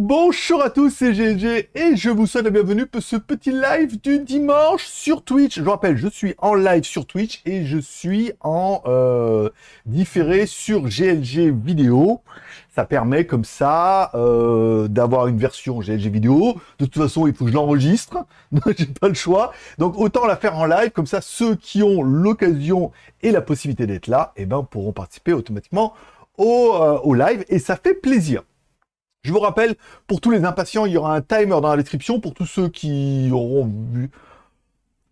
Bonjour à tous, c'est GLG et je vous souhaite la bienvenue pour ce petit live du dimanche sur Twitch. Je vous rappelle, je suis en live sur Twitch et je suis en euh, différé sur GLG vidéo. Ça permet comme ça euh, d'avoir une version GLG vidéo. De toute façon, il faut que je l'enregistre, j'ai pas le choix. Donc autant la faire en live, comme ça ceux qui ont l'occasion et la possibilité d'être là, eh ben, pourront participer automatiquement euh, au, live et ça fait plaisir. Je vous rappelle, pour tous les impatients, il y aura un timer dans la description pour tous ceux qui auront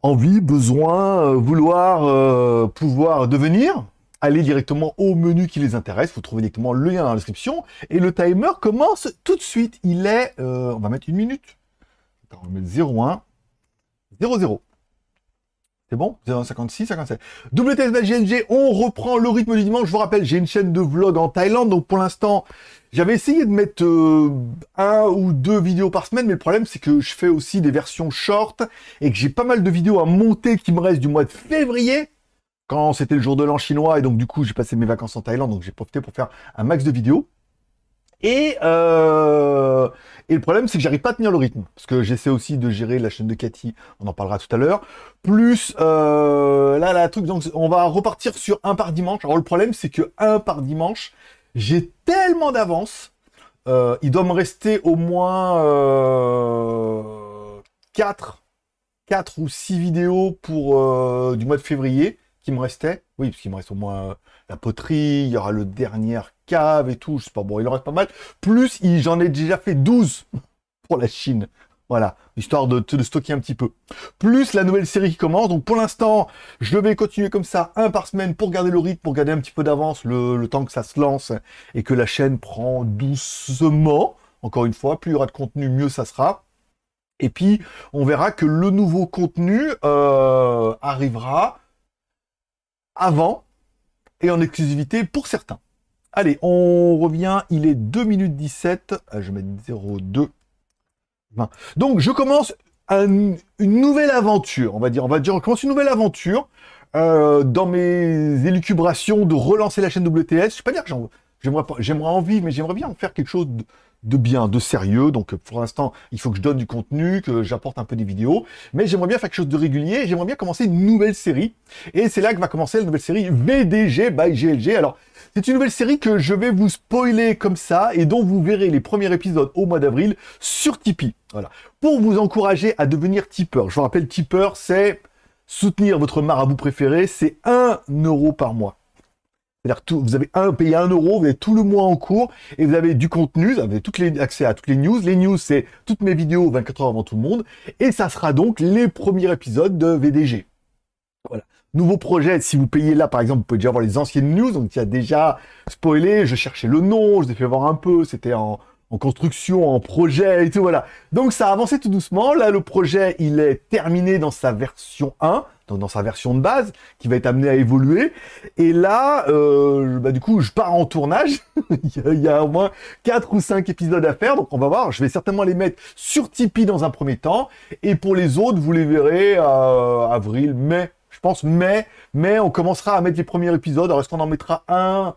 envie, besoin, euh, vouloir, euh, pouvoir devenir, aller directement au menu qui les intéresse. Vous trouvez directement le lien dans la description. Et le timer commence tout de suite. Il est... on va mettre une minute. Attends, on va mettre 01. 00. C'est bon 0,56, 57. WTS on reprend le rythme du dimanche. Je vous rappelle, j'ai une chaîne de vlog en Thaïlande, donc pour l'instant, j'avais essayé de mettre euh, un ou deux vidéos par semaine, mais le problème, c'est que je fais aussi des versions short et que j'ai pas mal de vidéos à monter qui me restent du mois de février, quand c'était le jour de l'an chinois, et donc du coup, j'ai passé mes vacances en Thaïlande, donc j'ai profité pour faire un max de vidéos. Euh, et, le problème, c'est que j'arrive pas à tenir le rythme. Parce que j'essaie aussi de gérer la chaîne de Cathy, on en parlera tout à l'heure. Plus, euh, là, la truc, donc on va repartir sur un par dimanche. Alors le problème, c'est que un par dimanche, j'ai tellement d'avance. Euh, il doit me rester au moins 4, 4 ou 6 vidéos pour du mois de février qui me restait. Oui, parce qu'il me reste au moins euh, la poterie, il y aura le dernier cave et tout. Je sais pas, bon, il en reste pas mal. Plus, j'en ai déjà fait 12 pour la Chine. Voilà, histoire de, de, stocker un petit peu. Plus la nouvelle série qui commence. Donc pour l'instant, je vais continuer comme ça, un par semaine, pour garder le rythme, pour garder un petit peu d'avance le, temps que ça se lance et que la chaîne prend doucement. Encore une fois, plus il y aura de contenu, mieux ça sera. Et puis, on verra que le nouveau contenu euh, arrivera avant et en exclusivité pour certains. Allez, on revient, il est 2 minutes 17, euh, je mets 02, Donc je commence une nouvelle aventure, on va dire, on va dire, on commence une nouvelle aventure euh, dans mes élucubrations de relancer la chaîne WTS. Je ne pas dire que j'aimerais envie mais j'aimerais bien faire quelque chose de, de bien, de sérieux. Donc pour l'instant, il faut que je donne du contenu, que j'apporte un peu des vidéos. Mais j'aimerais bien faire quelque chose de régulier. J'aimerais bien commencer une nouvelle série. Et c'est là que va commencer la nouvelle série VDG by GLG. Alors c'est une nouvelle série que je vais vous spoiler comme ça et dont vous verrez les premiers épisodes au mois d'avril sur Tipeee. Voilà. Pour vous encourager à devenir tipeur. Je vous rappelle, tipeur, c'est soutenir votre marabout préféré. C'est 1 euro par mois. C'est-à-dire tout, vous avez un payé un euro, vous avez tout le mois en cours et vous avez du contenu, vous avez toutes les, accès à toutes les news. Les news, c'est toutes mes vidéos 24 heures avant tout le monde et ça sera donc les premiers épisodes de VDG. Voilà. Nouveau projet, si vous payez là, par exemple, vous pouvez déjà voir les anciennes news. Donc, il y a déjà spoilé, je cherchais le nom, je les ai fait voir un peu, c'était en en construction, en projet et tout, voilà. Donc ça a avancé tout doucement. Là, le projet, il est terminé dans sa version 1, dans sa version de base, qui va être amené à évoluer. Et là, euh, bah, du coup, je pars en tournage. il, y a, au moins quatre ou cinq épisodes à faire, donc on va voir. Je vais certainement les mettre sur Tipeee dans un premier temps. Et pour les autres, vous les verrez à euh, avril, mai. Je pense mai, mais on commencera à mettre les premiers épisodes. Alors est-ce qu'on en mettra un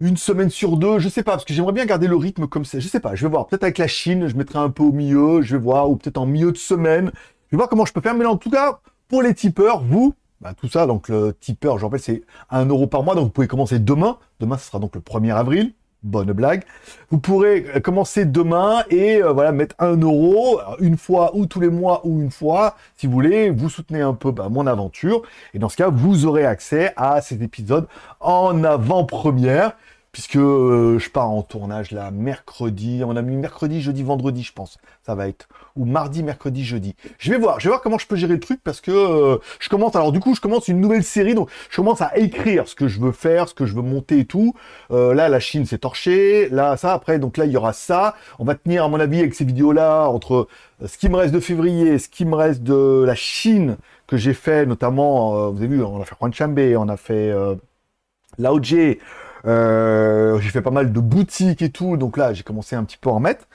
une semaine sur deux, je sais pas, parce que j'aimerais bien garder le rythme comme ça. Je sais pas, je vais voir. Peut-être avec la Chine, je mettrai un peu au milieu, je vais voir, ou peut-être en milieu de semaine. Je vais voir comment je peux faire. Mais en tout cas, pour les tipeurs, vous, bah, tout ça, donc le tipeur, j'en rappelle, c'est un euro par mois, donc vous pouvez commencer demain. Demain, ce sera donc le 1er avril bonne blague. Vous pourrez euh, commencer demain et euh, voilà mettre un euro une fois ou tous les mois ou une fois si vous voulez. Vous soutenez un peu bah, mon aventure et dans ce cas vous aurez accès à cet épisode en avant-première puisque euh, je pars en tournage là mercredi, on a mis mercredi, jeudi, vendredi, je pense. Ça va être ou mardi, mercredi, jeudi. Je vais voir, je vais voir comment je peux gérer le truc parce que euh, je commence. Alors du coup, je commence une nouvelle série, donc je commence à écrire ce que je veux faire, ce que je veux monter et tout. Euh, là, la Chine s'est torchée. Là, ça après, donc là, il y aura ça. On va tenir, à mon avis, avec ces vidéos là entre ce qui me reste de février, ce qui me reste de la Chine que j'ai fait, notamment, vous avez vu, on a fait Juan Chambé, on a fait Lao Jie, euh, j'ai fait pas mal de boutiques et tout, donc là j'ai commencé un petit peu à en mettre.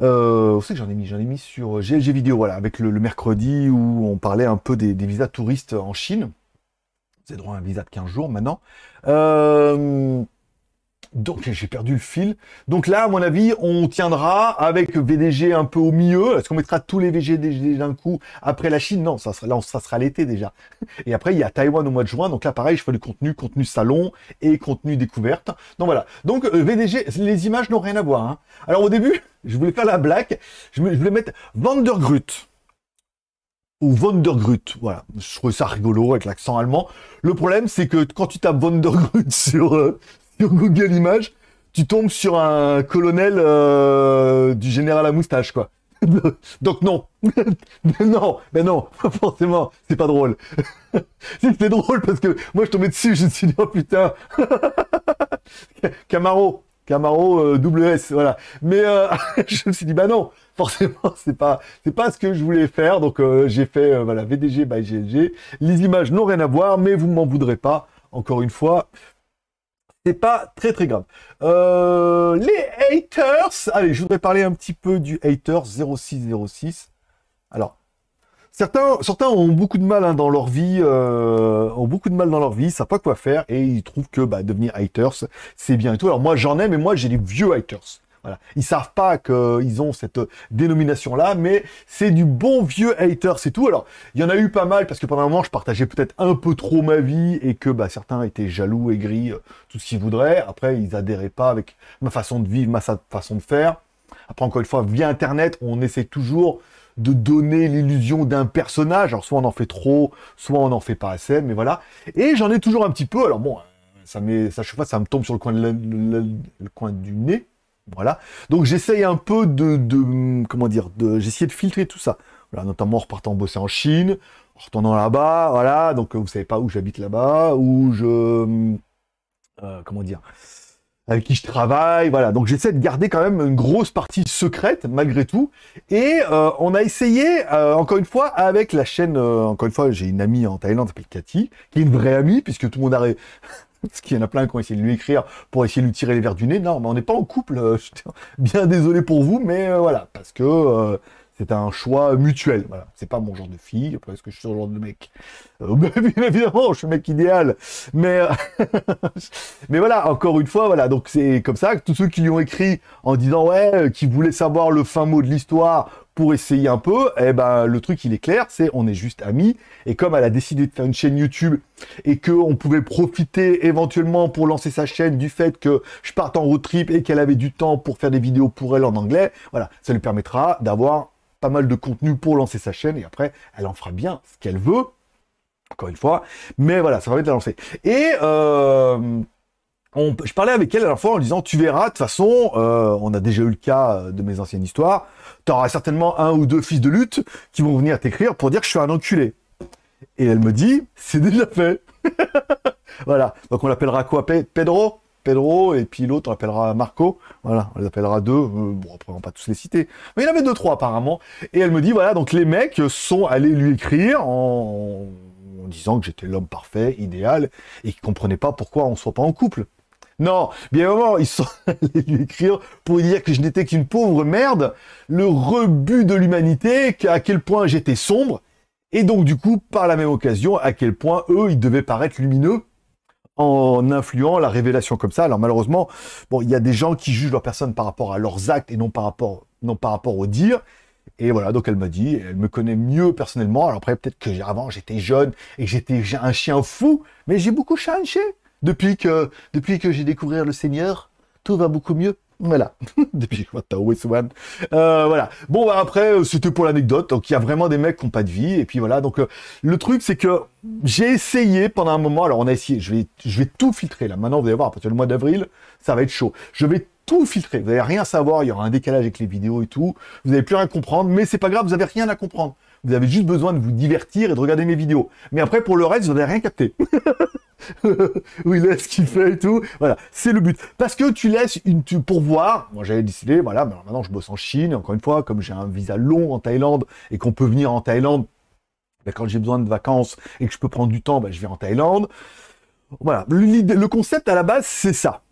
Euh, que j'en ai mis, j'en ai mis sur euh, GLG vidéo, voilà, avec le, mercredi où on parlait un peu des, visas touristes en Chine. vous avez droit à un visa de 15 jours maintenant. Euh, donc j'ai perdu le fil. Donc là, à mon avis, on tiendra avec VDG un peu au milieu. Est-ce qu'on mettra tous les VDG d'un coup après la Chine Non, ça sera, ça sera l'été déjà. Et après, il y a Taïwan au mois de juin. Donc là, pareil, je fais du contenu, contenu salon et contenu découverte. Donc voilà. Donc euh, VDG, les images n'ont rien à voir. Hein. Alors au début, je voulais faire la blague. Je, voulais mettre Vandergrut ou Vandergrut. Voilà, je trouvais ça rigolo avec l'accent allemand. Le problème, c'est que quand tu tapes Vandergrut sur, euh, sur Google Images, tu tombes sur un colonel euh, du général à moustache, quoi. Donc non, non, mais ben non, forcément, c'est pas drôle. c'est c'était drôle parce que moi je tombais dessus, je me suis dit oh putain, Camaro, Camaro euh, WS, voilà. Mais euh, je me suis dit bah non, forcément c'est pas, c'est pas ce que je voulais faire, donc j'ai fait voilà VDG by GLG. Les images n'ont rien à voir, mais vous m'en voudrez pas. Encore une fois, c'est pas très très grave. Euh, les haters, allez, je voudrais parler un petit peu du hater 0606. Alors, certains, certains ont beaucoup de mal hein, dans leur vie, euh, ont beaucoup de mal dans leur vie, savent pas quoi faire et ils trouvent que bah, devenir haters, c'est bien et tout. Alors moi j'en ai, mais moi j'ai des vieux haters. Voilà. Ils savent pas qu'ils ont cette dénomination-là, mais c'est du bon vieux hater, c'est tout. Alors, il y en a eu pas mal, parce que pendant un moment, je partageais peut-être un peu trop ma vie, et que bah, certains étaient jaloux, aigris, euh, tout ce qu'ils voudraient. Après, ils adhéraient pas avec ma façon de vivre, ma façon de faire. Après, encore une fois, via Internet, on essaie toujours de donner l'illusion d'un personnage. Alors, soit on en fait trop, soit on en fait pas assez, mais voilà. Et j'en ai toujours un petit peu. Alors, bon, ça, ça, je ça me tombe sur le coin, de le coin du nez. Voilà. Donc j'essaye un peu de, comment dire, de, de filtrer tout ça. Voilà, notamment en repartant bosser en Chine, en retournant là-bas, voilà. Donc euh, vous savez pas où j'habite là-bas, où je, euh, comment dire, avec qui je travaille, voilà. Donc j'essaie de garder quand même une grosse partie secrète malgré tout. Et euh, on a essayé encore une fois avec la chaîne. encore une fois, j'ai une amie en Thaïlande, s'appelle Cathy, qui est une vraie amie puisque tout le monde a Parce qu'il y en a plein qui ont essayé de lui écrire pour essayer de lui tirer les verres du nez. Non, mais on n'est pas en couple. Euh, je bien désolé pour vous, mais euh, voilà. Parce que euh, c'est un choix mutuel. Voilà. C'est pas mon genre de fille, parce que je suis le genre de mec. évidemment, je suis le mec idéal. Mais, mais voilà, encore une fois, voilà. Donc c'est comme ça que tous ceux qui lui ont écrit en disant, ouais, qui voulaient savoir le fin mot de l'histoire, pour essayer un peu, eh ben, le truc, il est clair, c'est on est juste amis. Et comme elle a décidé de faire une chaîne YouTube et qu'on pouvait profiter éventuellement pour lancer sa chaîne du fait que je parte en road trip et qu'elle avait du temps pour faire des vidéos pour elle en anglais, voilà, ça lui permettra d'avoir pas mal de contenu pour lancer sa chaîne et après, elle en fera bien ce qu'elle veut. Encore une fois, mais voilà, ça va être la lancer. Et euh, je parlais avec elle à la fois en disant, tu verras, de toute façon, euh, on a déjà eu le cas euh, de mes anciennes histoires, tu auras certainement un ou deux fils de lutte qui vont venir t'écrire pour dire que je suis un enculé. Et elle me dit, c'est déjà fait. voilà. Donc on l'appellera quoi Pedro Pedro, et puis l'autre on l'appellera Marco. Voilà, on les appellera deux. Euh, bon, après, on va pas tous les citer. Mais il y en avait deux, trois apparemment. Et elle me dit, voilà, donc les mecs sont allés lui écrire en, en disant que j'étais l'homme parfait, idéal, et qu'ils comprenaient pas pourquoi on ne soit pas en couple. Non, bien évidemment, ils sont allés lui écrire pour dire que je n'étais qu'une pauvre merde, le rebut de l'humanité, à quel point j'étais sombre, et donc du coup, par la même occasion, à quel point eux, ils devaient paraître lumineux en influant la révélation comme ça. Alors malheureusement, bon, il y a des gens qui jugent leur personne par rapport à leurs actes et non par rapport, non par rapport au dire. Et voilà, donc elle m'a dit, elle me connaît mieux personnellement. Alors après, peut-être que avant j'étais jeune et j'étais un chien fou, mais j'ai beaucoup changé. Depuis que, depuis que j'ai découvert le Seigneur, tout va beaucoup mieux. Voilà. Depuis que One. Euh, voilà. Bon, bah, après, c'était pour l'anecdote. Donc, il y a vraiment des mecs qui n'ont pas de vie. Et puis, voilà. Donc, euh, le truc, c'est que j'ai essayé pendant un moment. Alors, on a essayé. Je vais, je vais tout filtrer, là. Maintenant, vous allez voir, à partir du mois d'avril, ça va être chaud. Je vais tout filtrer. Vous n'allez rien savoir. Il y aura un décalage avec les vidéos et tout. Vous n'allez plus rien comprendre. Mais c'est pas grave. Vous n'avez rien à comprendre. Vous avez juste besoin de vous divertir et de regarder mes vidéos. Mais après, pour le reste, vous n'avez rien capté. où il est, ce qu'il fait et tout. Voilà, c'est le but. Parce que tu laisses une pour voir. Moi, j'avais décidé, voilà, ben, maintenant je bosse en Chine. Encore une fois, comme j'ai un visa long en Thaïlande et qu'on peut venir en Thaïlande, ben, quand j'ai besoin de vacances et que je peux prendre du temps, ben, je vais en Thaïlande. Voilà, le concept à la base, c'est ça.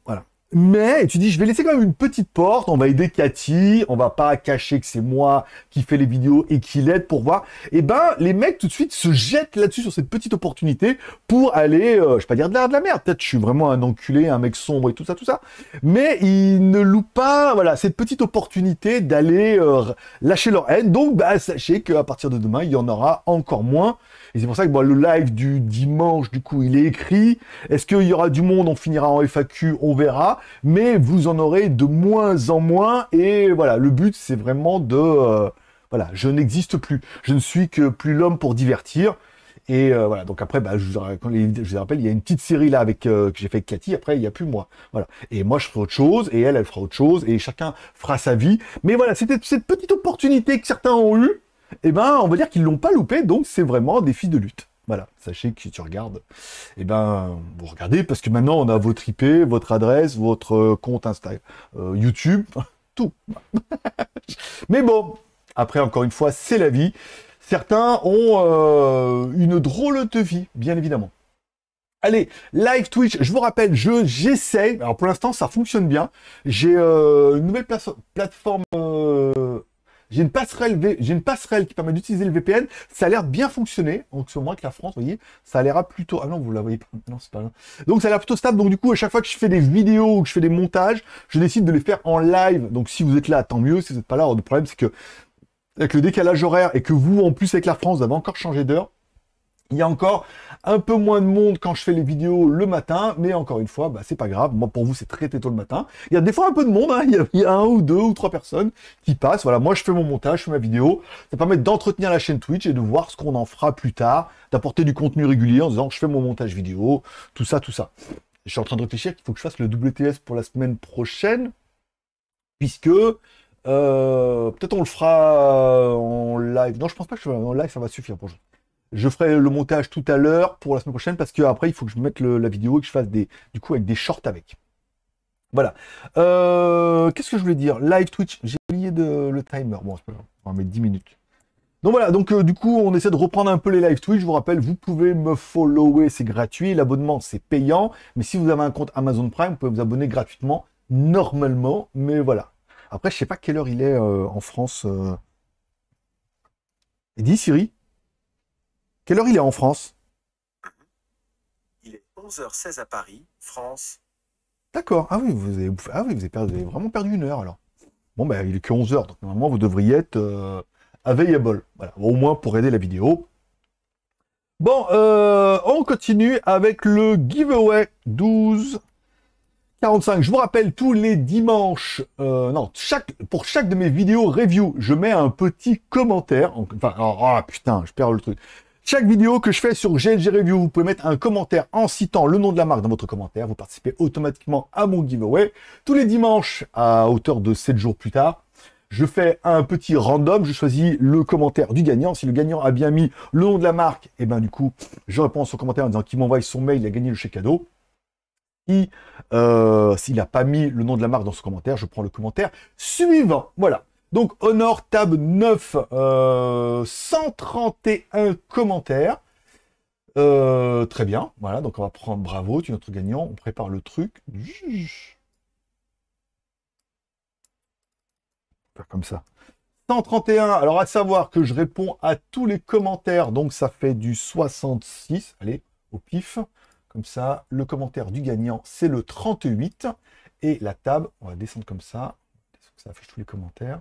Mais tu dis, je vais laisser quand même une petite porte, on va aider Cathy, on va pas cacher que c'est moi qui fais les vidéos et qui l'aide pour voir. Et eh ben, les mecs tout de suite se jettent là-dessus sur cette petite opportunité pour aller, euh, je vais pas dire de la, de la merde, peut-être je suis vraiment un enculé, un mec sombre et tout ça, tout ça. Mais ils ne louent pas, voilà, cette petite opportunité d'aller euh, lâcher leur haine. Donc, bah, sachez qu'à partir de demain, il y en aura encore moins. Et c'est pour ça que le live du dimanche, du coup, il est écrit. Est-ce qu'il y aura du monde On finira en FAQ, on verra. Mais vous en aurez de moins en moins. Et voilà, le but, c'est vraiment de... Euh, voilà, je n'existe plus. Je ne suis que plus l'homme pour divertir. Et euh, voilà, donc après, bah, je, vous, rappelle, il y a une petite série là avec euh, que j'ai fait avec Cathy, après, il n'y a plus moi. Voilà. Et moi, je ferai autre chose, et elle, elle fera autre chose, et chacun fera sa vie. Mais voilà, c'était cette petite opportunité que certains ont eue, eh ben, on va dire qu'ils l'ont pas loupé, donc c'est vraiment des filles de lutte. Voilà, sachez que si tu regardes, eh ben, vous regardez, parce que maintenant, on a votre IP, votre adresse, votre euh, compte Instagram, euh, YouTube, tout. Mais bon, après, encore une fois, c'est la vie. Certains ont euh, une drôle de vie, bien évidemment. Allez, live Twitch, je vous rappelle, je j'essaie. Alors pour l'instant, ça fonctionne bien. J'ai une nouvelle plateforme j'ai une passerelle, j'ai une passerelle qui permet d'utiliser le VPN. Ça a l'air bien fonctionné. Donc, sur moins que la France, vous voyez, ça a l'air plutôt. Ah non, vous la voyez pas. Non, c'est pas. Donc, ça a l'air plutôt stable. Donc, du coup, à chaque fois que je fais des vidéos ou que je fais des montages, je décide de les faire en live. Donc, si vous êtes là, tant mieux. Si vous n'êtes pas là, le problème, c'est que avec le décalage horaire et que vous, en plus, avec la France, vous avez encore changé d'heure, il y a encore un peu moins de monde quand je fais les vidéos le matin, mais encore une fois, bah, c'est pas grave. Moi, pour vous, c'est très, tôt le matin. Il y a des fois un peu de monde, hein. il, y a, un ou deux ou trois personnes qui passent. Voilà, moi, je fais mon montage, je fais ma vidéo. Ça permet d'entretenir la chaîne Twitch et de voir ce qu'on en fera plus tard, d'apporter du contenu régulier en disant je fais mon montage vidéo, tout ça, tout ça. Je suis en train de réfléchir qu'il faut que je fasse le WTS pour la semaine prochaine, puisque euh, peut-être on le fera en live. Non, je pense pas que je en live, ça va suffire pour je ferai le montage tout à l'heure pour la semaine prochaine parce qu'après, il faut que je mette la vidéo et que je fasse des, du coup, avec des shorts avec. Voilà. Euh, qu'est-ce que je voulais dire Live Twitch, j'ai oublié de, le timer. Bon, On va mettre 10 minutes. Donc voilà, donc euh, du coup, on essaie de reprendre un peu les live Twitch. Je vous rappelle, vous pouvez me follower, c'est gratuit. L'abonnement, c'est payant. Mais si vous avez un compte Amazon Prime, vous pouvez vous abonner gratuitement, normalement. Mais voilà. Après, je sais pas quelle heure il est euh, en France. Et dis Siri quelle heure il est en France Il est 11h16 à Paris, France. D'accord. Ah oui, vous avez, ah vous avez, vraiment perdu une heure alors. Bon, ben, il est que 11h, donc normalement, vous devriez être euh, available. Voilà, au moins pour aider la vidéo. Bon, euh, on continue avec le giveaway 12,45 Je vous rappelle, tous les dimanches, euh, non, chaque, pour chaque de mes vidéos review, je mets un petit commentaire. Enfin, ah putain, je perds le truc. Chaque vidéo que je fais sur GLG Review, vous pouvez mettre un commentaire en citant le nom de la marque dans votre commentaire. Vous participez automatiquement à mon giveaway. Tous les dimanches, à hauteur de 7 jours plus tard, je fais un petit random, je choisis le commentaire du gagnant. Si le gagnant a bien mis le nom de la marque, et eh ben du coup, je réponds à son commentaire en disant qu'il m'envoie son mail, il a gagné le chèque cadeau. Euh, s'il n'a pas mis le nom de la marque dans son commentaire, je prends le commentaire suivant. Voilà. Donc Honor table 9, 131 commentaires. Euh, très bien, voilà, donc on va prendre bravo, tu es notre gagnant, on prépare le truc. comme ça. 131, alors à savoir que je réponds à tous les commentaires, donc ça fait du 66, allez, au pif. Comme ça, le commentaire du gagnant, c'est le 38. Et la table, on va descendre comme ça, ça affiche tous les commentaires.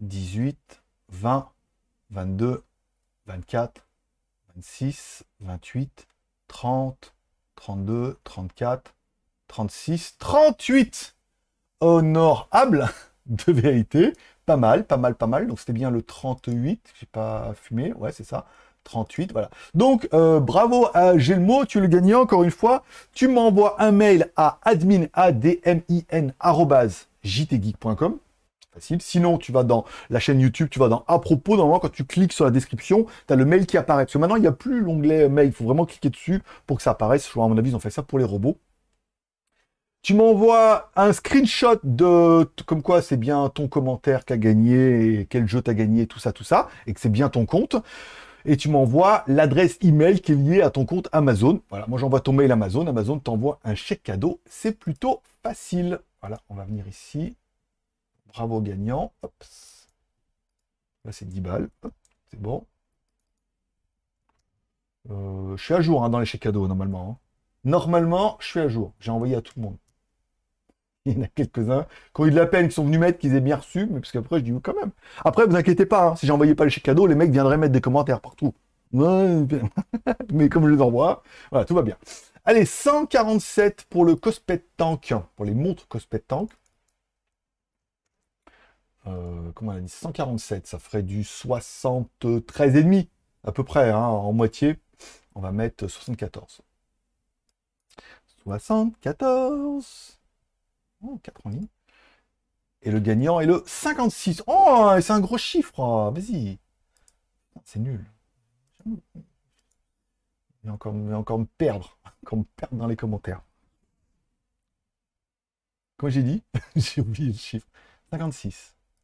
18, 20, 22, 24, 26, 28, 30, 32, 34, 36, 38 honorable de vérité. Pas mal, pas mal, pas mal. Donc c'était bien le 38, je n'ai pas fumé, ouais c'est ça. 38, voilà. Donc, euh, bravo à Gelmo, tu le gagné encore une fois. Tu m'envoies un mail à admin, admin, jtgeek.com facile. Sinon, tu vas dans la chaîne YouTube, tu vas dans à propos. Normalement, quand tu cliques sur la description, tu as le mail qui apparaît. Parce que maintenant, il n'y a plus l'onglet mail. Il faut vraiment cliquer dessus pour que ça apparaisse. Je crois, à mon avis, ils ont fait ça pour les robots. Tu m'envoies un screenshot de comme quoi c'est bien ton commentaire qu'a gagné, quel jeu as gagné, tout ça, tout ça, et que c'est bien ton compte et tu m'envoies l'adresse email qui est liée à ton compte Amazon. Voilà, moi j'envoie ton mail Amazon, Amazon t'envoie un chèque cadeau, c'est plutôt facile. Voilà, on va venir ici. Bravo gagnant. Là, c'est 10 balles. C'est bon. Euh, je suis à jour hein, dans les chèques cadeaux, normalement. Hein. Normalement, je suis à jour. J'ai envoyé à tout le monde. Il y en a quelques-uns qui ont eu de la peine, sont venus mettre, qu'ils aient bien reçu, mais parce qu'après, je dis oui, quand même. Après, vous inquiétez pas, hein, si j'envoyais pas les chèques cadeaux, les mecs viendraient mettre des commentaires partout. mais comme je les envoie, voilà, tout va bien. Allez, 147 pour le Cospet Tank, pour les montres Cospet Tank. Euh, comment on a dit 147, ça ferait du 73,5 à peu près, hein, en moitié. On va mettre 74. 74 4 en ligne. Et le gagnant est le 56. Oh, c'est un gros chiffre. Oh, vas-y. C'est nul. Je encore, encore me perdre. comme perdre dans les commentaires. Comme j'ai dit, j'ai oublié le chiffre. 56.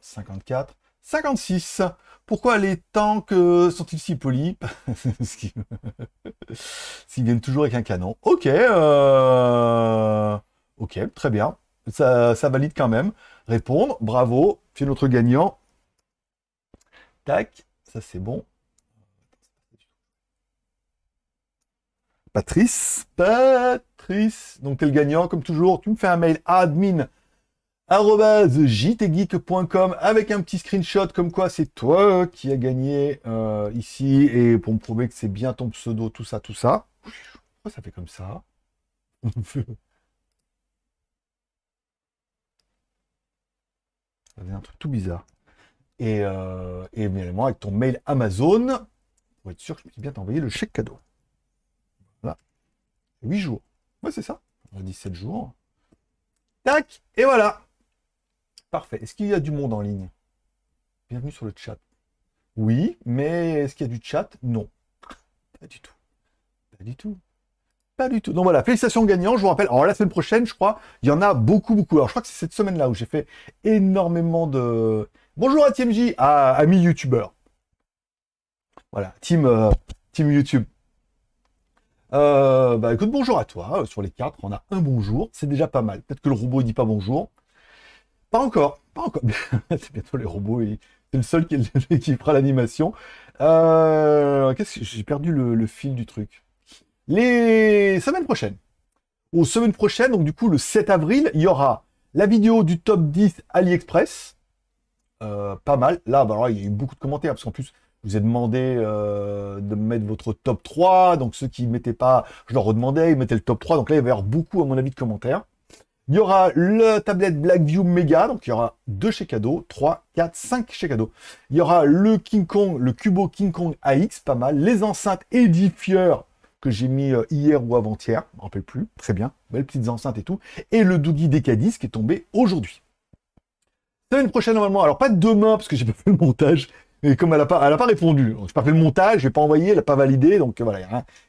54, 56. Pourquoi les tanks euh, sont-ils si polis S'ils viennent toujours avec un canon. Ok, euh, ok, très bien. Ça, valide quand même. Répondre, bravo, tu es notre gagnant. Tac, ça c'est bon. Patrice, Patrice, donc tu es le gagnant, comme toujours, tu me fais un mail admin jtgeek.com avec un petit screenshot comme quoi c'est toi qui a gagné euh, ici et pour me prouver que c'est bien ton pseudo, tout ça, tout ça. ça fait comme ça Ça fait un truc tout bizarre. Et, évidemment, euh, avec ton mail Amazon, pour être sûr que je puisse bien t'envoyer le chèque cadeau. Voilà. 8 jours. Ouais, c'est ça. 17 jours. Tac, et voilà. Parfait. Est-ce qu'il y a du monde en ligne Bienvenue sur le chat. Oui, mais est-ce qu'il y a du chat Non. Pas du tout. Pas du tout. Pas du tout. Donc voilà, félicitations gagnants. Je vous rappelle, alors la semaine prochaine, je crois, il y en a beaucoup, beaucoup. Alors je crois que c'est cette semaine-là où j'ai fait énormément de. Bonjour à TMJ, à amis youtubeurs. Voilà, team, euh, team YouTube. Euh, bah écoute, bonjour à toi. Euh, sur les quatre, on a un bonjour. C'est déjà pas mal. Peut-être que le robot ne dit pas bonjour. Pas encore, pas encore. c'est bientôt les robots, et c'est le seul qui, fera l'animation. Euh, qu'est-ce que j'ai perdu le, fil du truc Les semaines prochaines. Aux semaines prochaines, donc du coup le 7 avril, il y aura la vidéo du top 10 AliExpress. Euh, pas mal. Bah, là, il y a eu beaucoup de commentaires parce qu'en plus, je vous ai demandé euh, de mettre votre top 3. Donc ceux qui ne mettaient pas, je leur redemandais, ils mettaient le top 3. Donc là, il va y avoir beaucoup, à mon avis, de commentaires. Il y aura le tablette Blackview Mega, donc il y aura deux chez cadeau 3, 4, 5 chez cadeau Il y aura le King Kong, le Cubo King Kong AX, pas mal. Les enceintes Edifier que j'ai mis euh, hier ou avant-hier, je me rappelle plus, très bien, belles petites enceintes et tout. Et le Doogie dk qui est tombé aujourd'hui. Semaine prochaine normalement, alors pas demain parce que j'ai pas fait le montage, et comme elle n'a pas, elle a pas répondu, Je n'ai pas fait le montage, j'ai pas envoyé, elle n'a pas validé, donc voilà,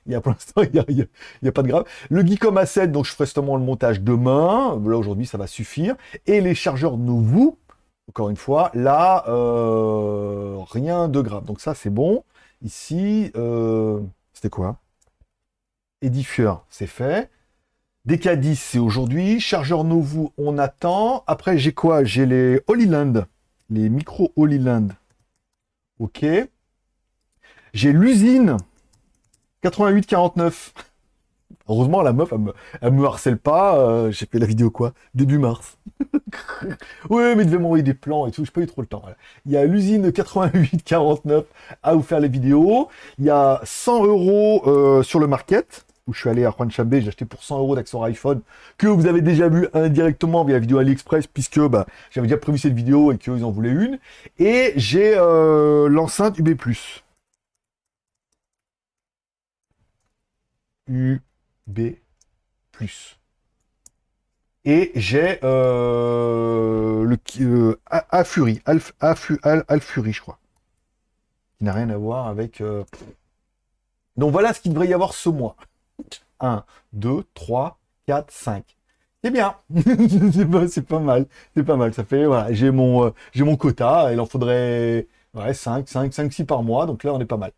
il y, a, pour l'instant, il n'y a, pas de grave. Le Geekom A7, donc je ferai justement le montage demain, là aujourd'hui ça va suffire. Et les chargeurs nouveaux, encore une fois, là, euh, rien de grave, donc ça c'est bon. Ici, euh, c'était quoi Edifier, c'est fait. DK10, c'est aujourd'hui. Chargeur nouveau on attend. Après, j'ai quoi J'ai les Land. les micro Land. Ok. J'ai l'usine 49 Heureusement, la meuf, elle me, me harcèle pas. Euh, j'ai fait la vidéo quoi Début mars. oui, mais devait m'envoyer des plans et tout. Je pas eu trop le temps. Il y a l'usine 49 à vous faire les vidéos. Il y a 100 euros euh, sur le market où je suis allé à Chambé, j'ai acheté pour 100 euros d'accent iPhone, que vous avez déjà vu indirectement via la vidéo AliExpress, puisque bah, j'avais déjà prévu cette vidéo et qu'ils en voulaient une. Et j'ai euh, l'enceinte UB+. UB+. Et j'ai euh, le euh, A-Fury, Alf, Al, Fury je crois. Qui n'a rien à voir avec... Donc voilà ce qu'il devrait y avoir ce mois. 1, 2, 3, 4, 5. C'est bien, c'est pas, mal, c'est pas mal. Ça fait, voilà, j'ai mon, euh, j'ai mon quota, il en faudrait ouais, 5, 5, 5, 6 par mois, donc là on est pas mal.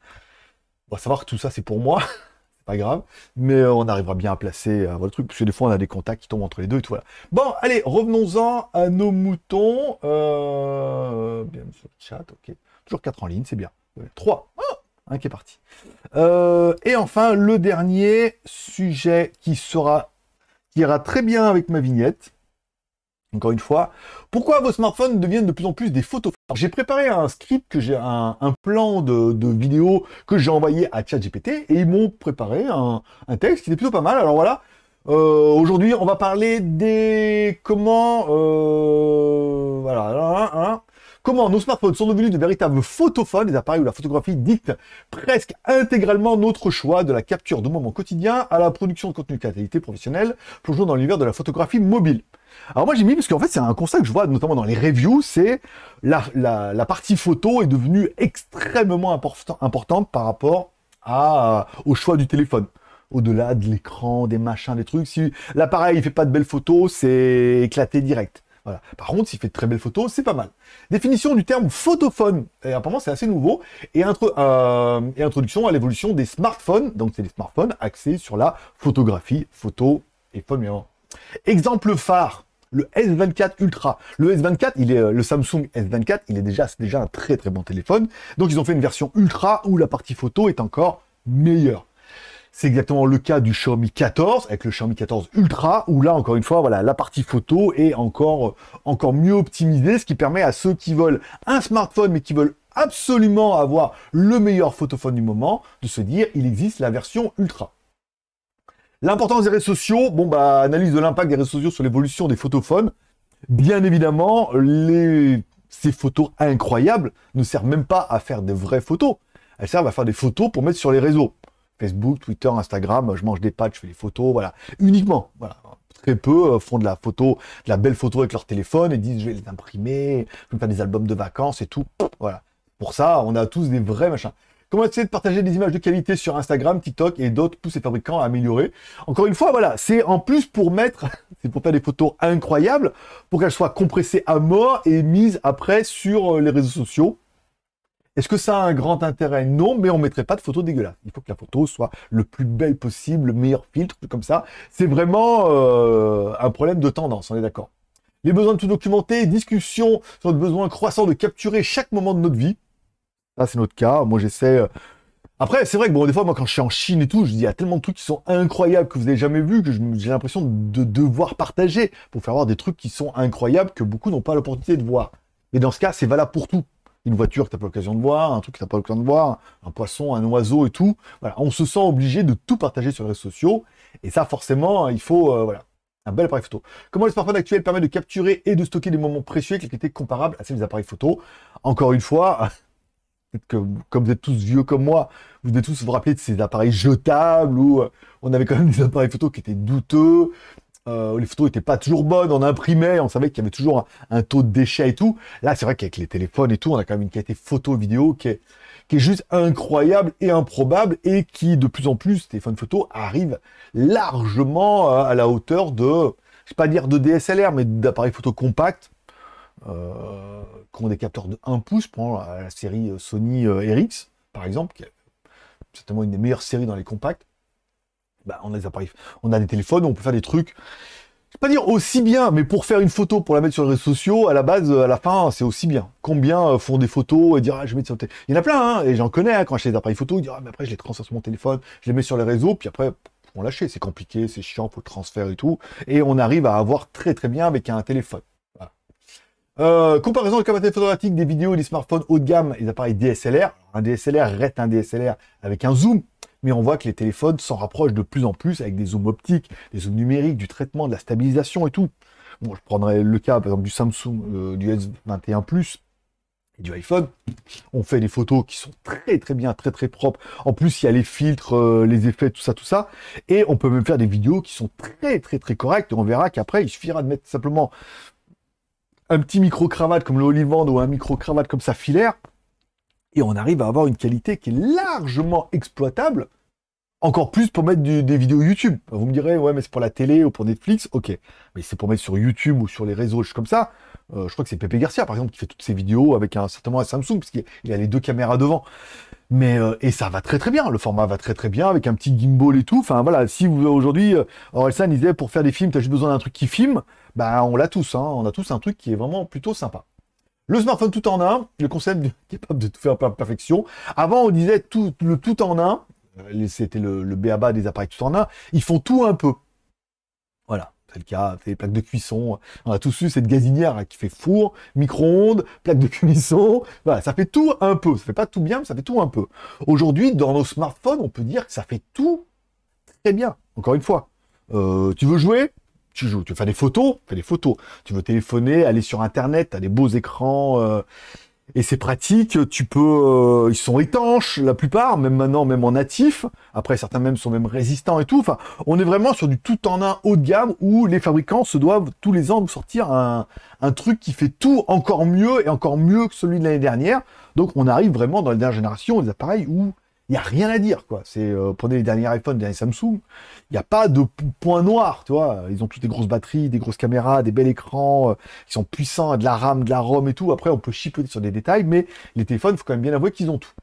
On va savoir que tout ça c'est pour moi, c'est pas grave, mais euh, on arrivera bien à placer euh, le truc, parce que des fois on a des contacts qui tombent entre les deux et tout. Voilà. Bon, allez, revenons-en à nos moutons. Euh, bien chat, ok. Toujours 4 en ligne, c'est bien. 3. Oh Hein, qui est parti. Euh, et enfin, le dernier sujet qui sera, qui ira très bien avec ma vignette. Encore une fois, pourquoi vos smartphones deviennent de plus en plus des photos J'ai préparé un script que j'ai un, plan de, vidéo que j'ai envoyé à ChatGPT et ils m'ont préparé un, texte qui est plutôt pas mal. Alors voilà, euh, Aujourd'hui, on va parler des comment. Euh, voilà, hein, hein, comment nos smartphones sont devenus de véritables photophones, des appareils où la photographie dicte presque intégralement notre choix de la capture de moments quotidiens à la production de contenu qualité professionnelle, plongeons dans l'univers de la photographie mobile. Alors moi j'ai mis, parce qu'en fait c'est un constat que je vois notamment dans les reviews, c'est la, partie photo est devenue extrêmement importante par rapport au choix du téléphone au-delà de l'écran, des machins, des trucs. Si l'appareil ne fait pas de belles photos, c'est éclaté direct. Par contre, s'il fait de très belles photos, c'est pas mal. Définition du terme photophone. apparemment, c'est assez nouveau. Euh, et, introduction à l'évolution des smartphones. Donc, c'est des smartphones axés sur la photographie, photo et phone, Exemple phare le S24 Ultra. Le S24, il est euh, le Samsung S24, il est déjà, déjà un très très bon téléphone. Donc ils ont fait une version Ultra où la partie photo est encore meilleure. C'est exactement le cas du Xiaomi 14 avec le Xiaomi 14 Ultra où là encore une fois voilà la partie photo est encore euh, encore mieux optimisée, ce qui permet à ceux qui veulent un smartphone mais qui veulent absolument avoir le meilleur photophone du moment de se dire il existe la version Ultra. L'importance des réseaux sociaux, bon bah analyse de l'impact des réseaux sociaux sur l'évolution des photophones. Bien évidemment, les... ces photos incroyables ne servent même pas à faire des vraies photos. Elles servent à faire des photos pour mettre sur les réseaux. Facebook, Twitter, Instagram, je mange des pâtes, je fais des photos, voilà. Uniquement, voilà. Très peu euh, font de la photo, de la belle photo avec leur téléphone et disent je vais les imprimer, je vais faire des albums de vacances et tout. Voilà. Pour ça, on a tous des vrais machins. Comment essayer de partager des images de qualité sur Instagram, TikTok et d'autres poussent les fabricants à améliorer. Encore une fois, voilà, c'est en plus pour mettre, c'est pour faire des photos incroyables, pour qu'elles soient compressées à mort et mises après sur euh, les réseaux sociaux est-ce que ça a un grand intérêt Non, mais on ne mettrait pas de photo dégueulasse. Il faut que la photo soit le plus belle possible, le meilleur filtre, tout comme ça. C'est vraiment euh, un problème de tendance, on est d'accord. Les besoins de tout documenter, discussion sur notre besoin croissant de capturer chaque moment de notre vie. Ça, c'est notre cas. Moi, j'essaie... Euh, après, c'est vrai que bon, des fois, moi, quand je suis en Chine et tout, je dis, il y a tellement de trucs qui sont incroyables que vous n'avez jamais vu que j'ai l'impression de devoir partager pour faire voir des trucs qui sont incroyables que beaucoup n'ont pas l'opportunité de voir. Et dans ce cas, c'est valable pour tout une voiture que as pas l'occasion de voir, un truc que t'as pas l'occasion de voir, un poisson, un oiseau et tout. Voilà, on se sent obligé de tout partager sur les réseaux sociaux. Et ça, forcément, hein, il faut, euh, voilà, un bel appareil photo. Comment le smartphone actuel permet de capturer et de stocker des moments précieux qui étaient comparables à ces des appareils photo Encore une fois, peut comme vous êtes tous vieux comme moi, vous devez tous vous rappeler de ces appareils jetables où euh, on avait quand même des appareils photo qui étaient douteux, euh, les photos n'étaient pas toujours bonnes, on imprimait, on savait qu'il y avait toujours un, taux de déchet et tout. Là, c'est vrai qu'avec les téléphones et tout, on a quand même une qualité photo-vidéo qui est, juste incroyable et improbable et qui, de plus en plus, téléphone photo arrive largement euh, à la hauteur de, je vais pas dire de DSLR, mais d'appareils photo compacts euh, qui ont des capteurs de 1 pouce, prends la série Sony RX, par exemple, qui est certainement une des meilleures séries dans les compacts. Bah, on a des appareils, on a des téléphones, on peut faire des trucs. Je vais pas dire aussi bien, mais pour faire une photo, pour la mettre sur les réseaux sociaux, à la base, à la fin, c'est aussi bien. Combien euh, font des photos et dire ah, je vais mettre sur Il y en a plein, hein, et j'en connais hein, quand j'ai des appareils photo, ils disent ah, mais après je les transfère sur mon téléphone, je les mets sur les réseaux, puis après on lâcher, c'est compliqué, c'est chiant, faut le transfert et tout, et on arrive à avoir très très bien avec un téléphone. Euh, comparaison de capacité photographique des vidéos, des smartphones haut de gamme les appareils DSLR. Un DSLR reste un DSLR avec un zoom mais on voit que les téléphones s'en rapprochent de plus en plus avec des zooms optiques, des zooms numériques, du traitement, de la stabilisation et tout. Bon, je prendrais le cas par exemple du Samsung, euh, du S21 Plus du iPhone. On fait des photos qui sont très très bien, très très propres. En plus, il y a les filtres, euh, les effets, tout ça, tout ça. Et on peut même faire des vidéos qui sont très très très correctes. on verra qu'après, il suffira de mettre simplement un petit micro-cravate comme le ou un micro-cravate comme ça filaire et on arrive à avoir une qualité qui est largement exploitable, encore plus pour mettre des vidéos YouTube. Vous me direz, ouais, mais c'est pour la télé ou pour Netflix, ok. Mais c'est pour mettre sur YouTube ou sur les réseaux comme ça. Euh, je crois que c'est Pepe Garcia, par exemple, qui fait toutes ses vidéos avec un, certainement un Samsung, parce qu'il a les deux caméras devant. Mais euh, et ça va très très bien, le format va très très bien avec un petit gimbal et tout. Enfin voilà, si vous aujourd'hui euh, Orelsan disait pour faire des films, t'as juste besoin d'un truc qui filme, bah on l'a tous, hein. on a tous un truc qui est vraiment plutôt sympa. Le smartphone tout en un, le concept capable de tout faire par perfection. Avant, on disait tout, le tout en un, euh, c'était le, le BABA des appareils tout en un, ils font tout un peu. Voilà, c'est le cas, c'est les plaques de cuisson. On a tous eu cette gazinière hein, qui fait four, micro-ondes, plaque de cuisson. Voilà, ça fait tout un peu. Ça fait pas tout bien, mais ça fait tout un peu. Aujourd'hui, dans nos smartphones, on peut dire que ça fait tout très bien. Encore une fois, euh, tu veux jouer tu joues, tu fais des photos, fais des photos. Tu veux téléphoner, aller sur Internet, tu as des beaux écrans. Euh, et c'est pratique, tu peux, euh, ils sont étanches la plupart, même maintenant, même en natif. Après, certains même sont même résistants et tout. Enfin, on est vraiment sur du tout en un haut de gamme où les fabricants se doivent tous les ans sortir un, un truc qui fait tout encore mieux et encore mieux que celui de l'année dernière. Donc, on arrive vraiment dans la dernière génération des appareils où il n'y a rien à dire, quoi. C'est euh, prenez les derniers iphone les Samsung, il n'y a pas de point noir, tu vois. Ils ont toutes des grosses batteries, des grosses caméras, des bels écrans, euh, qui sont puissants, de la RAM, de la ROM et tout. Après, on peut chipoter sur des détails, mais les téléphones, faut quand même bien avouer qu'ils ont tout.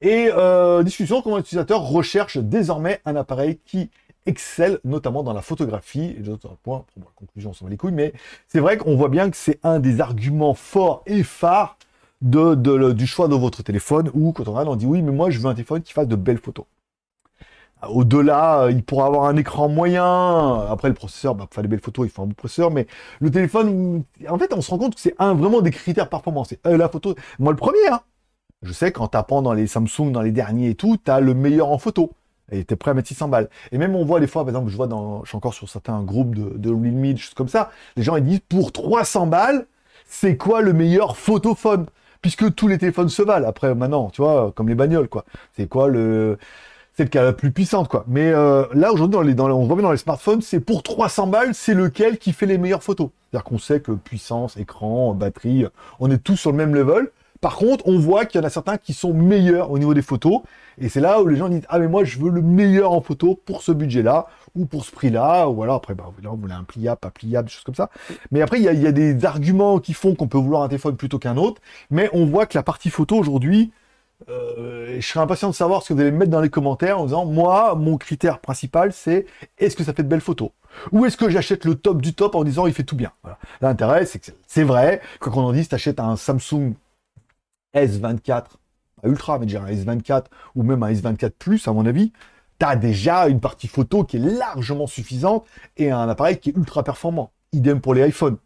Et euh, discussion comment l'utilisateur recherche désormais un appareil qui excelle notamment dans la photographie. Et d'autres points, pour conclusion, on les couilles, mais c'est vrai qu'on voit bien que c'est un des arguments forts et phares du choix de votre téléphone ou quand on regarde, on dit oui, mais moi je veux un téléphone qui fasse de belles photos. Euh, au-delà, euh, il pourra avoir un écran moyen. Après, le processeur, bah, pour faire des belles photos, il faut un bon processeur. Mais le téléphone, en fait, on se rend compte que c'est un, vraiment des critères performance. c'est euh, la photo, moi le premier, hein. je sais qu'en tapant dans les Samsung, dans les derniers et tout, tu as le meilleur en photo. Et tu es prêt à mettre 600 balles. Et même on voit des fois, par exemple, je vois dans, je suis encore sur certains groupes de, de choses comme ça, les gens ils disent pour 300 balles, c'est quoi le meilleur photophone puisque tous les téléphones se valent après maintenant, tu vois, comme les bagnoles quoi. C'est quoi le c'est le cas la plus puissante quoi. Mais euh, là aujourd'hui dans les dans, on revient dans les smartphones, c'est pour 300 balles, c'est lequel qui fait les meilleures photos. C'est-à-dire qu'on sait que puissance, écran, batterie, on est tous sur le même level. Par contre, on voit qu'il y en a certains qui sont meilleurs au niveau des photos. Et c'est là où les gens disent Ah, mais moi, je veux le meilleur en photo pour ce budget-là, ou pour ce prix-là, ou alors après, là, on voulait un pliable, pas pliable, des choses comme ça. Mais après, il y, a, des arguments qui font qu'on peut vouloir un téléphone plutôt qu'un autre. Mais on voit que la partie photo aujourd'hui, euh, je serais impatient de savoir ce que vous allez mettre dans les commentaires en disant Moi, mon critère principal, c'est est-ce que ça fait de belles photos ou est-ce que j'achète le top du top en disant il fait tout bien L'intérêt, c'est que c'est vrai que qu'on en tu t'achètes un Samsung S24, pas ultra, mais déjà un S24 ou même un S24 Plus, à mon avis, tu as déjà une partie photo qui est largement suffisante et un appareil qui est ultra performant. Idem pour les iPhones.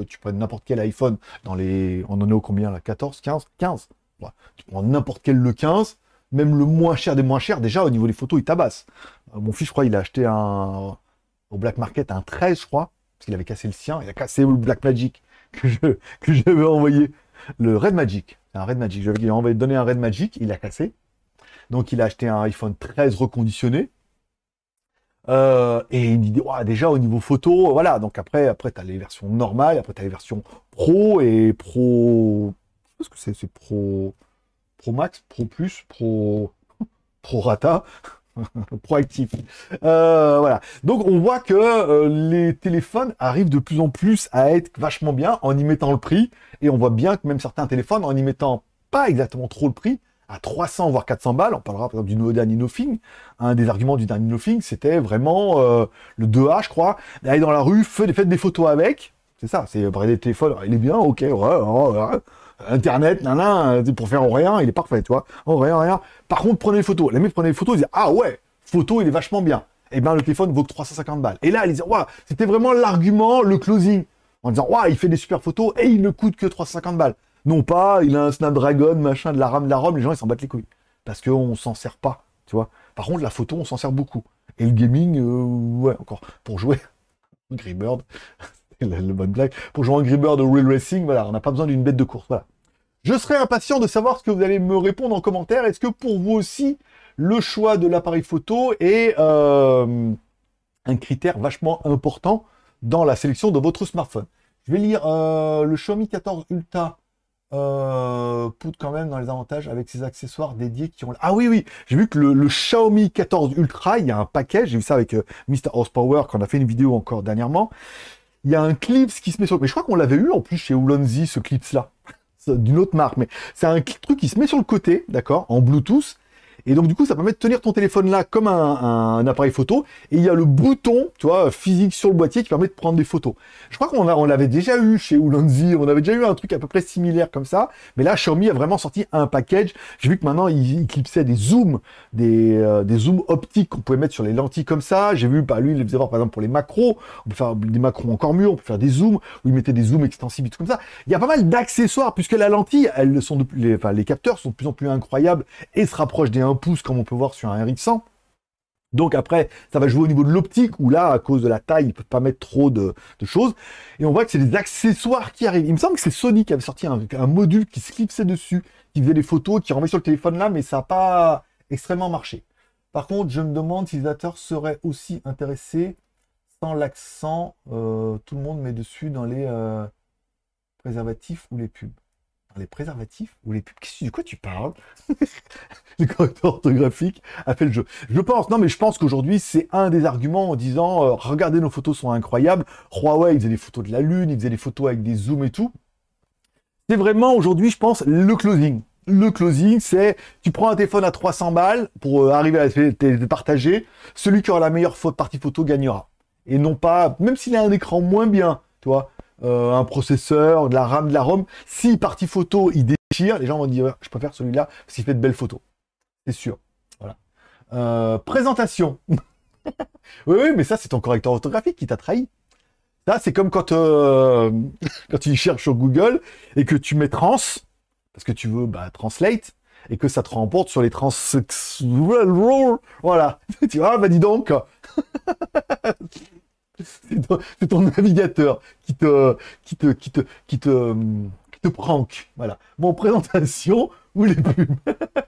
Euh, tu prends n'importe quel iPhone dans les. On en est au combien là 14, 15 15. Tu prends n'importe quel le 15, même le moins cher des moins chers, déjà au niveau des photos, il tabasse. Euh, mon fils, je crois, il a acheté un. Au Black Market, un 13, je crois, parce qu'il avait cassé le sien, il a cassé le Black Magic que je, que j'avais envoyé, le Red Magic un Red Magic. Je lui donner donner un Red Magic, il a cassé. Donc il a acheté un iPhone 13 reconditionné. Euh, et il dit déjà au niveau photo, voilà. Donc après, après tu as les versions normales, après tu as les versions pro et pro. Je sais pas ce que c'est, c'est pro. Pro Max, Pro Plus, Pro. Pro Rata. proactif. Euh, voilà. Donc on voit que euh, les téléphones arrivent de plus en plus à être vachement bien en y mettant le prix. Et on voit bien que même certains téléphones, en y mettant pas exactement trop le prix, à 300 voire 400 balles, on parlera par exemple du nouveau dernier un des arguments du dernier Nothing, c'était vraiment euh, le 2A je crois, d'aller dans la rue, faites des photos avec, c'est ça, c'est vrai des téléphones, il est bien, ok, Internet, nan, euh, pour faire rien, il est parfait, tu vois. rien, rien. Par contre, prenez les photos. Les mecs prenaient les photos, ils disaient, ah ouais, photo, il est vachement bien. Et eh ben, le téléphone vaut que 350 balles. Et là, ils disaient, waouh, c'était vraiment l'argument, le closing. En disant, waouh, il fait des super photos et il ne coûte que 350 balles. Non pas, il a un Snapdragon, machin, de la RAM, de la ROM, les gens, ils s'en battent les couilles. Parce qu'on s'en sert pas, tu vois. Par contre, la photo, on s'en sert beaucoup. Et le gaming, euh, ouais, encore, pour jouer. Greybird, la, bonne blague. Pour jouer un Bird de Real Racing, voilà, on n'a pas besoin d'une bête de course. Voilà. Je serais impatient de savoir ce que vous allez me répondre en commentaire. Est-ce que pour vous aussi, le choix de l'appareil photo est euh, un critère vachement important dans la sélection de votre smartphone Je vais lire euh, le Xiaomi 14 Ultra. Euh, poudre quand même dans les avantages avec ses accessoires dédiés qui ont... Ah oui, oui, j'ai vu que le, Xiaomi 14 Ultra, il y a un paquet, j'ai vu ça avec euh, Mr. Horsepower quand on a fait une vidéo encore dernièrement, il y a un clips qui se met sur. Mais je crois qu'on l'avait eu en plus chez Oulonzi, ce clips là, d'une autre marque. Mais c'est un truc qui se met sur le côté, d'accord, en Bluetooth et donc, du coup, ça permet de tenir ton téléphone là comme un, un, appareil photo. Et il y a le bouton, tu vois, physique sur le boîtier qui permet de prendre des photos. Je crois qu'on on l'avait déjà eu chez Oulanzi. On avait déjà eu un truc à peu près similaire comme ça. Mais là, Xiaomi a vraiment sorti un package. J'ai vu que maintenant, il, il clipsait des zooms, des, euh, des zooms optiques qu'on pouvait mettre sur les lentilles comme ça. J'ai vu, bah, lui, il les faisait voir, par exemple, pour les macros. On peut faire des macros encore mieux. On peut faire des zooms où il mettait des zooms extensibles et tout comme ça. Il y a pas mal d'accessoires puisque la lentille, elles sont plus, les, enfin, les capteurs sont de plus en plus incroyables et se rapprochent des pouce comme on peut voir sur un RX100. Donc après, ça va jouer au niveau de l'optique, où là, à cause de la taille, il peut pas mettre trop de, choses. Et on voit que c'est des accessoires qui arrivent. Il me semble que c'est Sony qui avait sorti un, un module qui se clipsait dessus, qui faisait des photos, qui remet sur le téléphone là, mais ça n'a pas extrêmement marché. Par contre, je me demande si les utilisateurs seraient aussi intéressés sans l'accent, euh, tout le monde met dessus dans les euh, préservatifs ou les pubs les préservatifs ou les pubs. De quoi tu parles Le correcteur orthographique a fait le jeu. Je pense, non mais je pense qu'aujourd'hui c'est un des arguments en disant euh, regardez nos photos sont incroyables. Huawei il faisait des photos de la lune, il faisait des photos avec des zooms et tout. C'est vraiment aujourd'hui je pense le closing. Le closing, c'est tu prends un téléphone à 300 balles pour euh, arriver à te partager. Celui qui aura la meilleure partie photo gagnera. Et non pas, même s'il a un écran moins bien, toi euh, un processeur, de la RAM, de la ROM. Si partie photo, il déchire, les gens vont dire je préfère celui-là parce qu'il fait de belles photos. C'est sûr. Voilà. Euh, présentation. oui, oui, mais ça, c'est ton correcteur orthographique qui t'a trahi. Ça, c'est comme quand, euh, quand tu cherches sur Google et que tu mets trans, parce que tu veux bah, translate, et que ça te remporte sur les trans. Voilà. tu vois, bah dis donc c'est ton navigateur qui te, qui te, qui te, qui te, prank. Voilà. Mon présentation ou les plumes.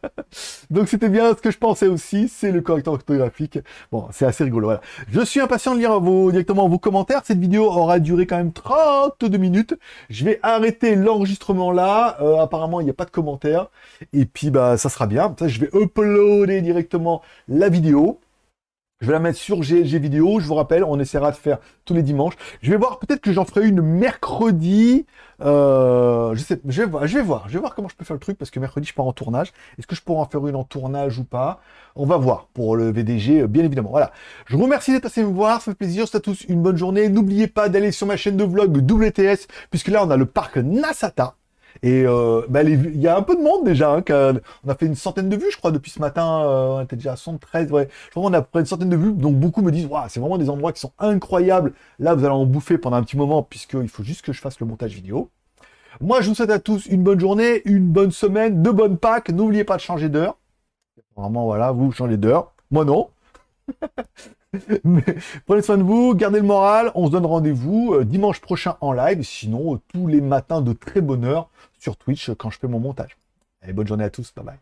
Donc c'était bien ce que je pensais aussi, c'est le correcteur orthographique. Bon, c'est assez rigolo, voilà. Je suis impatient de lire vos, directement vos commentaires. Cette vidéo aura duré quand même 32 minutes. Je vais arrêter l'enregistrement là. Euh, apparemment, il n'y a pas de commentaires. Et puis, bah, ça sera bien. je vais uploader directement la vidéo. Je vais la mettre sur GLG vidéo. Je vous rappelle, on essaiera de faire tous les dimanches. Je vais voir, peut-être que j'en ferai une mercredi. Euh, je sais, je vais, voir, je vais voir, je vais voir comment je peux faire le truc parce que mercredi je pars en tournage. Est-ce que je pourrais en faire une en tournage ou pas On va voir pour le VDG, euh, bien évidemment. Voilà. Je vous remercie d'être passé me voir, ça fait plaisir. C'est à tous une bonne journée. N'oubliez pas d'aller sur ma chaîne de vlog WTS puisque là on a le parc Nasata et euh, bah, il y a un peu de monde déjà. Hein, on a fait une centaine de vues, je crois, depuis ce matin. Euh, on était déjà à 113. Ouais. Je crois qu'on a près une centaine de vues. Donc beaucoup me disent Waouh, c'est vraiment des endroits qui sont incroyables. Là, vous allez en bouffer pendant un petit moment, puisqu'il faut juste que je fasse le montage vidéo. Moi, je vous souhaite à tous une bonne journée, une bonne semaine, de bonnes Pâques. N'oubliez pas de changer d'heure. Vraiment, voilà, vous changez d'heure. Moi, non. Mais, prenez soin de vous, gardez le moral. On se donne rendez-vous euh, dimanche prochain en live. Sinon, euh, tous les matins de très bonne heure sur Twitch euh, quand je fais mon montage. Allez, bonne journée à tous. Bye bye.